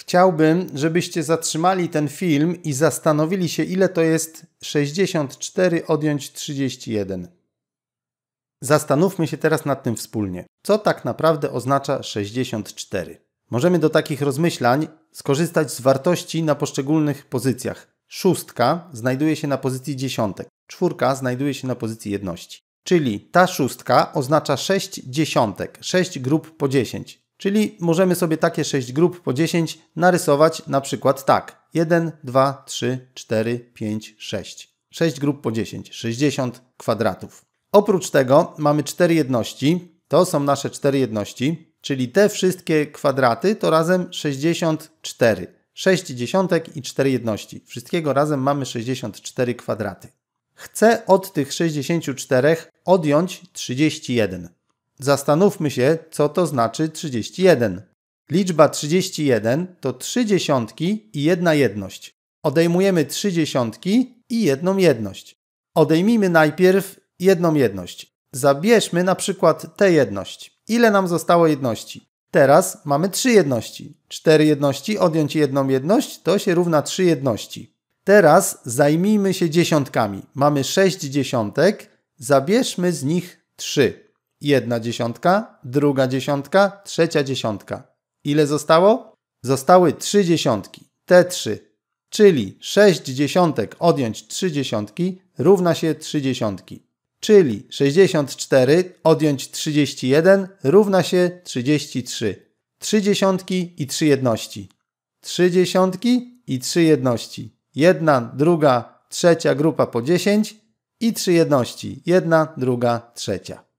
Chciałbym, żebyście zatrzymali ten film i zastanowili się, ile to jest 64 odjąć 31. Zastanówmy się teraz nad tym wspólnie. Co tak naprawdę oznacza 64? Możemy do takich rozmyślań skorzystać z wartości na poszczególnych pozycjach. Szóstka znajduje się na pozycji dziesiątek, czwórka znajduje się na pozycji jedności. Czyli ta szóstka oznacza 6 dziesiątek, 6 grup po 10. Czyli możemy sobie takie 6 grup po 10 narysować na przykład tak. 1, 2, 3, 4, 5, 6. 6 grup po 10, 60 kwadratów. Oprócz tego mamy 4 jedności. To są nasze 4 jedności, czyli te wszystkie kwadraty to razem 64. 6 dziesiątek i 4 jedności. Wszystkiego razem mamy 64 kwadraty. Chcę od tych 64 odjąć 31. Zastanówmy się, co to znaczy 31. Liczba 31 to trzy dziesiątki i jedna jedność. Odejmujemy trzy dziesiątki i jedną jedność. Odejmijmy najpierw jedną jedność. Zabierzmy na przykład tę jedność. Ile nam zostało jedności? Teraz mamy trzy jedności. Cztery jedności odjąć jedną jedność to się równa trzy jedności. Teraz zajmijmy się dziesiątkami. Mamy sześć dziesiątek. Zabierzmy z nich trzy. Jedna dziesiątka, druga dziesiątka, trzecia dziesiątka. Ile zostało? Zostały trzy dziesiątki. Te trzy. Czyli 6 dziesiątek odjąć 3 dziesiątki równa się 3 dziesiątki. Czyli 64 odjąć 31 równa się 33. 3 dziesiątki i 3 jedności. 3 dziesiątki i 3 jedności. Jedna, druga, trzecia grupa po 10 i 3 jedności. Jedna, druga, trzecia.